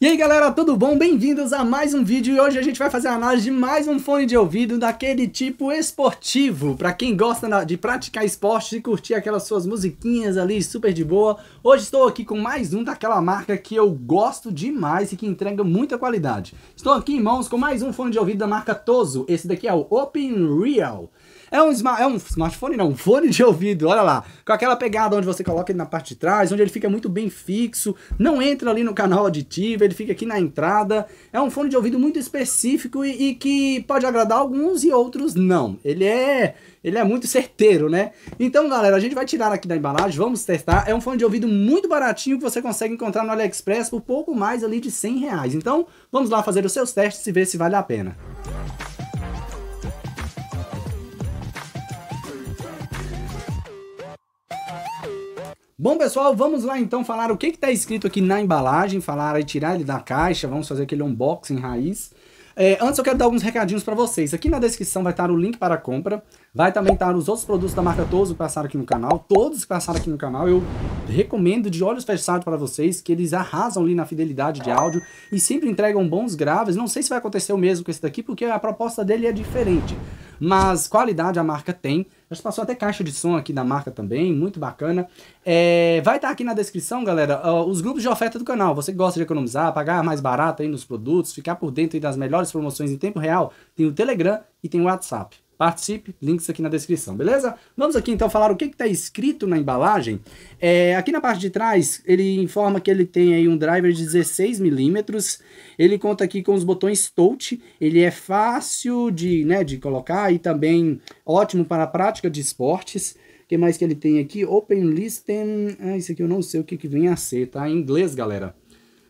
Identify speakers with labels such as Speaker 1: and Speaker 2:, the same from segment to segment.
Speaker 1: E aí galera, tudo bom? Bem-vindos a mais um vídeo e hoje a gente vai fazer a análise de mais um fone de ouvido daquele tipo esportivo. Para quem gosta de praticar esporte e curtir aquelas suas musiquinhas ali super de boa, hoje estou aqui com mais um daquela marca que eu gosto demais e que entrega muita qualidade. Estou aqui em mãos com mais um fone de ouvido da marca Toso, esse daqui é o Open Real. É um, é um smartphone, não, um fone de ouvido, olha lá. Com aquela pegada onde você coloca ele na parte de trás, onde ele fica muito bem fixo, não entra ali no canal auditivo, ele fica aqui na entrada. É um fone de ouvido muito específico e, e que pode agradar alguns e outros não. Ele é ele é muito certeiro, né? Então, galera, a gente vai tirar aqui da embalagem, vamos testar. É um fone de ouvido muito baratinho que você consegue encontrar no AliExpress por pouco mais ali de 100 reais. Então, vamos lá fazer os seus testes e ver se vale a pena. Bom, pessoal, vamos lá então falar o que está escrito aqui na embalagem, falar e tirar ele da caixa, vamos fazer aquele unboxing raiz. É, antes eu quero dar alguns recadinhos para vocês. Aqui na descrição vai estar o link para a compra, vai também estar os outros produtos da marca Toso que passaram aqui no canal, todos que passaram aqui no canal, eu recomendo de olhos fechados para vocês, que eles arrasam ali na fidelidade de áudio e sempre entregam bons graves. Não sei se vai acontecer o mesmo com esse daqui, porque a proposta dele é diferente, mas qualidade a marca tem. A gente passou até caixa de som aqui da marca também, muito bacana. É, vai estar tá aqui na descrição, galera, os grupos de oferta do canal. Você que gosta de economizar, pagar mais barato aí nos produtos, ficar por dentro das melhores promoções em tempo real, tem o Telegram e tem o WhatsApp. Participe, links aqui na descrição, beleza? Vamos aqui então falar o que está escrito na embalagem. É, aqui na parte de trás, ele informa que ele tem aí um driver de 16mm, ele conta aqui com os botões touch, ele é fácil de, né, de colocar e também ótimo para a prática de esportes. O que mais que ele tem aqui? Open Listen, ah, isso aqui eu não sei o que, que vem a ser, tá? Em inglês, galera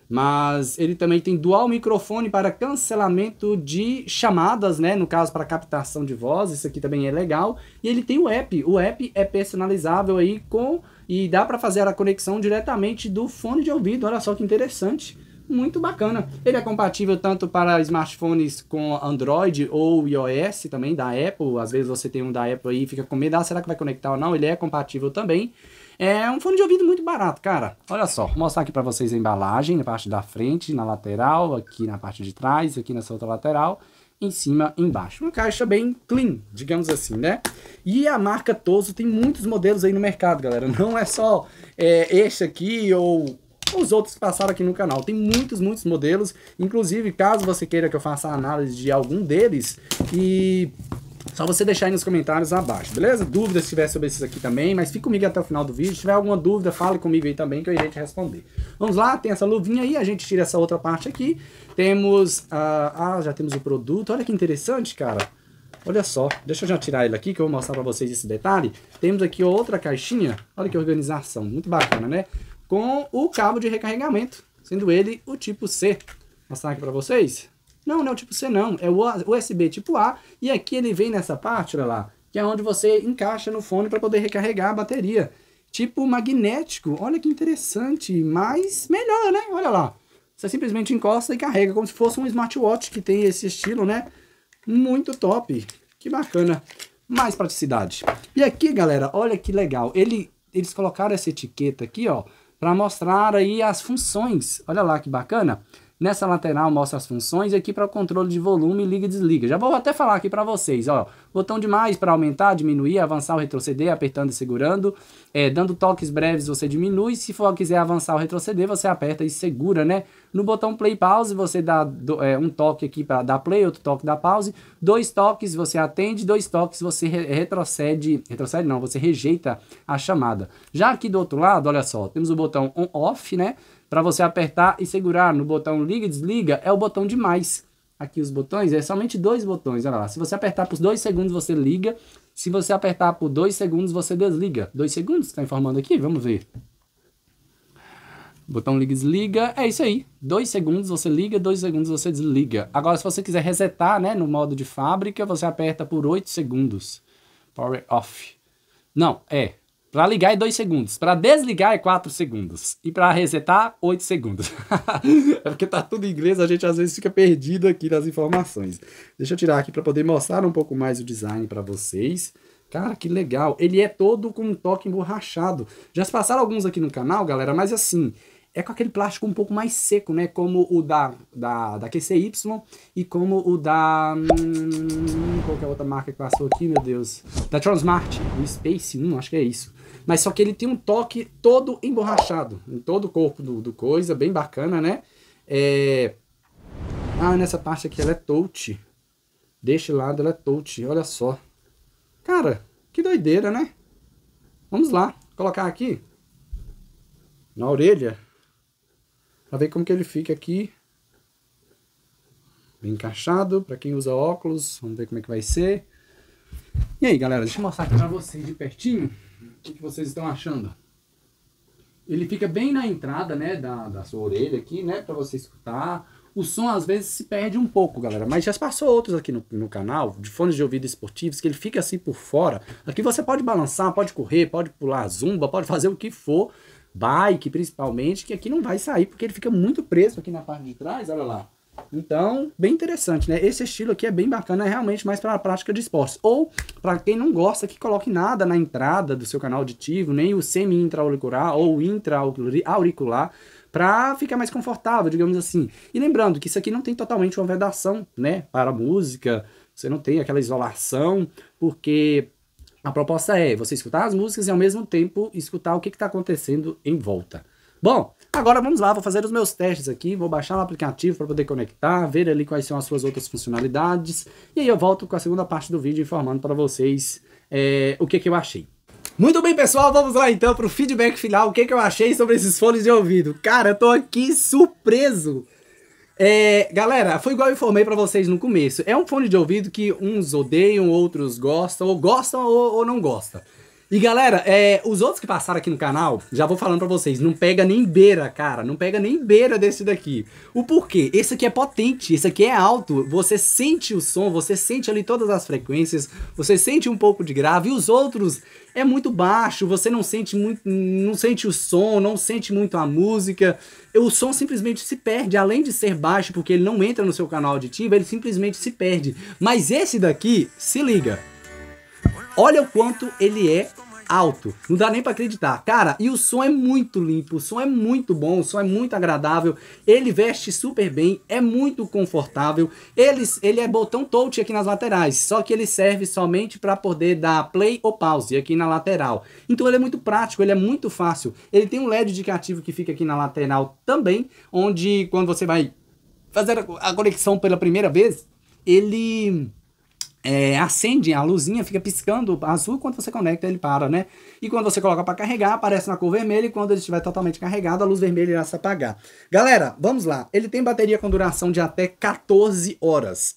Speaker 1: mas ele também tem dual microfone para cancelamento de chamadas, né? No caso, para captação de voz, isso aqui também é legal. E ele tem o app, o app é personalizável aí com e dá para fazer a conexão diretamente do fone de ouvido. Olha só que interessante. Muito bacana. Ele é compatível tanto para smartphones com Android ou iOS também da Apple. Às vezes você tem um da Apple aí e fica com medo, ah, será que vai conectar ou não? Ele é compatível também. É um fone de ouvido muito barato, cara. Olha só, vou mostrar aqui para vocês a embalagem na parte da frente, na lateral, aqui na parte de trás, aqui nessa outra lateral em cima embaixo. Uma caixa bem clean, digamos assim, né? E a marca Toso tem muitos modelos aí no mercado, galera. Não é só é, este aqui ou os outros que passaram aqui no canal. Tem muitos, muitos modelos. Inclusive, caso você queira que eu faça análise de algum deles e só você deixar aí nos comentários abaixo, beleza? Dúvidas se tiver sobre esses aqui também, mas fica comigo até o final do vídeo. Se tiver alguma dúvida, fale comigo aí também que eu irei te responder. Vamos lá, tem essa luvinha aí, a gente tira essa outra parte aqui. Temos, ah, ah já temos o produto. Olha que interessante, cara. Olha só, deixa eu já tirar ele aqui que eu vou mostrar para vocês esse detalhe. Temos aqui outra caixinha, olha que organização, muito bacana, né? Com o cabo de recarregamento, sendo ele o tipo C. Vou mostrar aqui para vocês. Não, tipo, não é o tipo C não, é o USB tipo A, e aqui ele vem nessa parte, olha lá, que é onde você encaixa no fone para poder recarregar a bateria. Tipo magnético, olha que interessante, mas melhor, né? Olha lá, você simplesmente encosta e carrega, como se fosse um smartwatch que tem esse estilo, né? Muito top, que bacana, mais praticidade. E aqui, galera, olha que legal, ele, eles colocaram essa etiqueta aqui, ó, para mostrar aí as funções, olha lá que bacana. Nessa lateral mostra as funções e aqui para o controle de volume, liga e desliga. Já vou até falar aqui para vocês, ó, botão de mais para aumentar, diminuir, avançar ou retroceder, apertando e segurando, é, dando toques breves você diminui, se for quiser avançar ou retroceder você aperta e segura, né? No botão play pause você dá do, é, um toque aqui para dar play, outro toque da pause, dois toques você atende, dois toques você re retrocede, retrocede não, você rejeita a chamada. Já aqui do outro lado, olha só, temos o botão on off, né? Para você apertar e segurar no botão liga e desliga, é o botão de mais. Aqui os botões, é somente dois botões, olha lá. Se você apertar por dois segundos, você liga. Se você apertar por dois segundos, você desliga. Dois segundos, está informando aqui? Vamos ver. Botão liga e desliga, é isso aí. Dois segundos você liga, dois segundos você desliga. Agora, se você quiser resetar, né, no modo de fábrica, você aperta por oito segundos. Power off. Não, é, para ligar é 2 segundos, para desligar é 4 segundos e para resetar 8 segundos. é porque tá tudo em inglês, a gente às vezes fica perdido aqui nas informações. Deixa eu tirar aqui para poder mostrar um pouco mais o design para vocês. Cara, que legal. Ele é todo com um toque emborrachado. Já se passaram alguns aqui no canal, galera, mas assim, é com aquele plástico um pouco mais seco, né? Como o da, da, da QCY e como o da... Hum, qual que é a outra marca que passou aqui, meu Deus? Da Transmart, o Space 1, hum, acho que é isso. Mas só que ele tem um toque todo emborrachado, em todo o corpo do, do coisa, bem bacana, né? É... Ah, nessa parte aqui ela é touch. Deste lado ela é touch, olha só. Cara, que doideira, né? Vamos lá, colocar aqui na orelha para ver como que ele fica aqui. Bem encaixado, para quem usa óculos, vamos ver como é que vai ser. E aí, galera, deixa eu mostrar aqui para vocês de pertinho o que, que, vocês estão achando. Ele fica bem na entrada, né, da, da sua orelha aqui, né, para você escutar. O som às vezes se perde um pouco, galera, mas já passou outros aqui no, no canal, de fones de ouvido esportivos, que ele fica assim por fora. Aqui você pode balançar, pode correr, pode pular zumba, pode fazer o que for, bike principalmente, que aqui não vai sair, porque ele fica muito preso aqui na parte de trás, olha lá. Então, bem interessante, né? Esse estilo aqui é bem bacana, é realmente mais para a prática de esportes. Ou, para quem não gosta, que coloque nada na entrada do seu canal auditivo, nem o semi-intra-auricular ou intra-auricular, para ficar mais confortável, digamos assim. E lembrando que isso aqui não tem totalmente uma vedação, né? Para a música, você não tem aquela isolação, porque a proposta é você escutar as músicas e ao mesmo tempo escutar o que está acontecendo em volta. Bom, agora vamos lá, vou fazer os meus testes aqui, vou baixar o aplicativo para poder conectar, ver ali quais são as suas outras funcionalidades, e aí eu volto com a segunda parte do vídeo informando para vocês é, o que, que eu achei. Muito bem, pessoal, vamos lá então para o feedback final, o que, que eu achei sobre esses fones de ouvido. Cara, eu tô aqui surpreso é, galera, foi igual eu informei para vocês no começo. É um fone de ouvido que uns odeiam, outros gostam, ou gostam ou, ou não gostam. E galera, é, os outros que passaram aqui no canal, já vou falando pra vocês, não pega nem beira, cara. Não pega nem beira desse daqui. O porquê? Esse aqui é potente, esse aqui é alto. Você sente o som, você sente ali todas as frequências, você sente um pouco de grave. E os outros é muito baixo, você não sente muito, não sente o som, não sente muito a música. O som simplesmente se perde, além de ser baixo, porque ele não entra no seu canal auditivo, ele simplesmente se perde. Mas esse daqui, se liga. Olha o quanto ele é alto. Não dá nem para acreditar. Cara, e o som é muito limpo, o som é muito bom, o som é muito agradável. Ele veste super bem, é muito confortável. Ele, ele é botão touch aqui nas laterais, só que ele serve somente para poder dar play ou pause aqui na lateral. Então ele é muito prático, ele é muito fácil. Ele tem um LED indicativo que fica aqui na lateral também, onde quando você vai fazer a conexão pela primeira vez, ele é, acende a luzinha, fica piscando azul, quando você conecta ele para, né? E quando você coloca para carregar, aparece na cor vermelha, e quando ele estiver totalmente carregado, a luz vermelha irá se apagar. Galera, vamos lá. Ele tem bateria com duração de até 14 horas,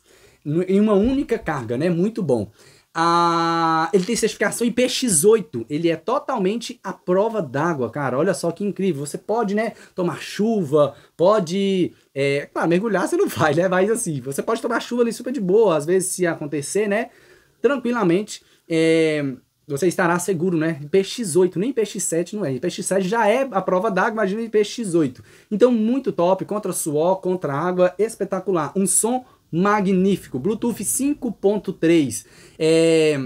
Speaker 1: em uma única carga, né? Muito bom. Ah, Ele tem certificação IPX8. Ele é totalmente à prova d'água, cara. Olha só que incrível. Você pode, né, tomar chuva, pode. É... Claro, mergulhar você não vai, né? Mas assim, você pode tomar chuva ali super de boa. Às vezes, se acontecer, né? Tranquilamente. É... Você estará seguro, né? IPX8, nem IPX7 não é. IPX7 já é a prova d'água, imagina IPX8. Então, muito top, contra suor, contra água, espetacular. Um som magnífico. Bluetooth 5.3. É,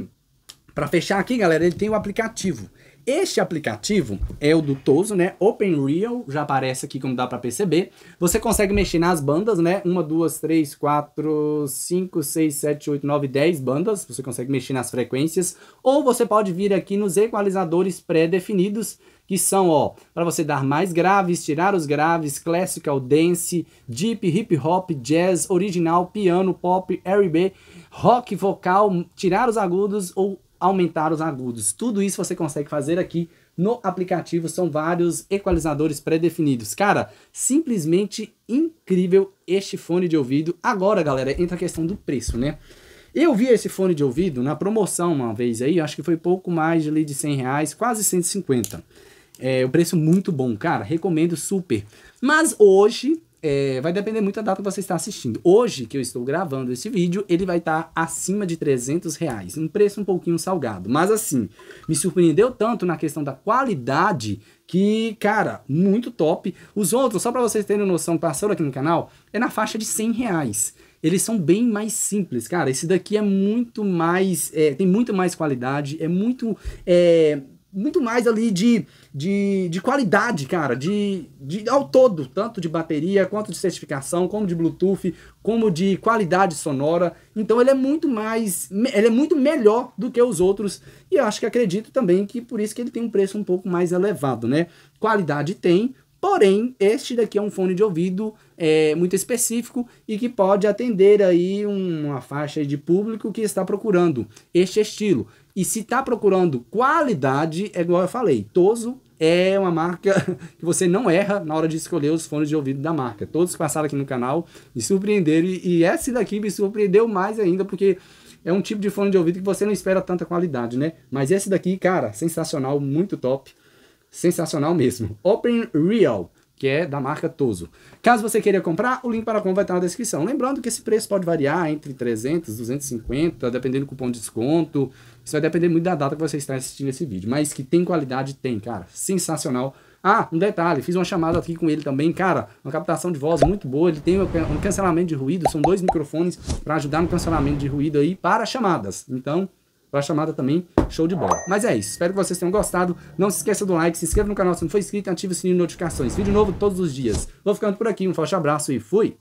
Speaker 1: Para fechar aqui, galera, ele tem o aplicativo. Este aplicativo é o do Toso, né? Real já aparece aqui como dá para perceber. Você consegue mexer nas bandas, né? Uma, duas, três, quatro, cinco, seis, sete, oito, nove, dez bandas. Você consegue mexer nas frequências. Ou você pode vir aqui nos equalizadores pré-definidos, que são, ó, para você dar mais graves, tirar os graves, classical, dance, deep, hip hop, jazz, original, piano, pop, R&B, rock vocal, tirar os agudos ou aumentar os agudos. Tudo isso você consegue fazer aqui no aplicativo, são vários equalizadores pré-definidos. Cara, simplesmente incrível este fone de ouvido. Agora, galera, entra a questão do preço, né? Eu vi esse fone de ouvido na promoção uma vez aí, acho que foi pouco mais ali de 100 reais, quase 150. É, o preço muito bom, cara, recomendo super. Mas hoje é, vai depender muito da data que você está assistindo. Hoje, que eu estou gravando esse vídeo, ele vai estar tá acima de 300 reais, um preço um pouquinho salgado. Mas assim, me surpreendeu tanto na questão da qualidade que, cara, muito top. Os outros, só para vocês terem noção, passou aqui no canal, é na faixa de 100 reais eles são bem mais simples, cara. Esse daqui é muito mais. É, tem muito mais qualidade, é muito. É, muito mais ali de, de, de qualidade, cara, de, de ao todo, tanto de bateria, quanto de certificação, como de Bluetooth, como de qualidade sonora. Então ele é muito mais, ele é muito melhor do que os outros e eu acho que acredito também que por isso que ele tem um preço um pouco mais elevado, né? Qualidade tem, Porém, este daqui é um fone de ouvido é, muito específico e que pode atender aí uma faixa de público que está procurando este estilo. E se está procurando qualidade, é igual eu falei, Toso é uma marca que você não erra na hora de escolher os fones de ouvido da marca. Todos que passaram aqui no canal me surpreenderam e esse daqui me surpreendeu mais ainda porque é um tipo de fone de ouvido que você não espera tanta qualidade, né? Mas esse daqui, cara, sensacional, muito top sensacional mesmo. Open Real, que é da marca Toso. Caso você queira comprar, o link para a compra vai estar na descrição. Lembrando que esse preço pode variar entre 300, 250, dependendo do cupom de desconto. Isso vai depender muito da data que você está assistindo esse vídeo. Mas que tem qualidade, tem, cara. Sensacional. Ah, um detalhe, fiz uma chamada aqui com ele também, cara, uma captação de voz muito boa, ele tem um cancelamento de ruído, são dois microfones para ajudar no cancelamento de ruído aí para chamadas. Então, a chamada também show de bola. Mas é isso, espero que vocês tenham gostado. Não se esqueça do like, se inscreva no canal se não for inscrito, ative o sininho de notificações. Vídeo novo todos os dias. Vou ficando por aqui, um forte abraço e fui!